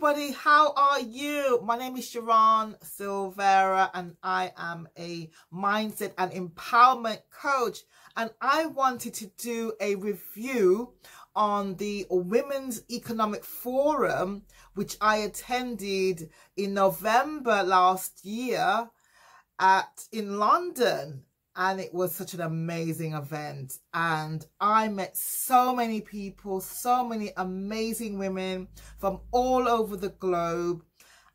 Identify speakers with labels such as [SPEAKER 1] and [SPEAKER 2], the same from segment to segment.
[SPEAKER 1] everybody how are you my name is sharon silvera and i am a mindset and empowerment coach and i wanted to do a review on the women's economic forum which i attended in november last year at in london and it was such an amazing event and i met so many people so many amazing women from all over the globe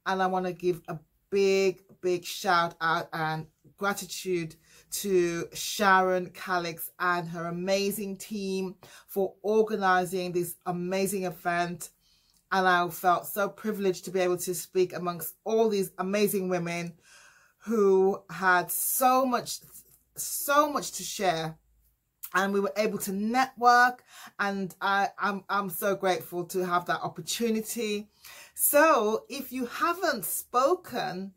[SPEAKER 1] and i want to give a big big shout out and gratitude to Sharon Calix and her amazing team for organizing this amazing event and I felt so privileged to be able to speak amongst all these amazing women who had so much so much to share and we were able to network and I, am I'm, I'm so grateful to have that opportunity. So if you haven't spoken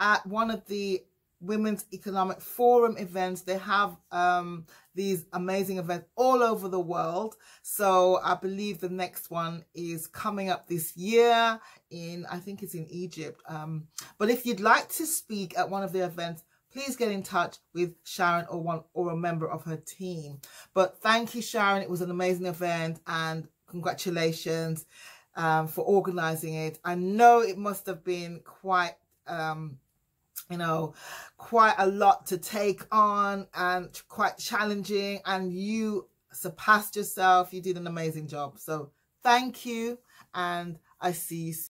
[SPEAKER 1] at one of the Women's Economic Forum events, they have um, these amazing events all over the world. So I believe the next one is coming up this year in, I think it's in Egypt. Um, but if you'd like to speak at one of the events, please get in touch with Sharon or one or a member of her team. But thank you, Sharon. It was an amazing event and congratulations um, for organizing it. I know it must have been quite, um, you know, quite a lot to take on and quite challenging. And you surpassed yourself. You did an amazing job. So thank you. And I see you
[SPEAKER 2] soon.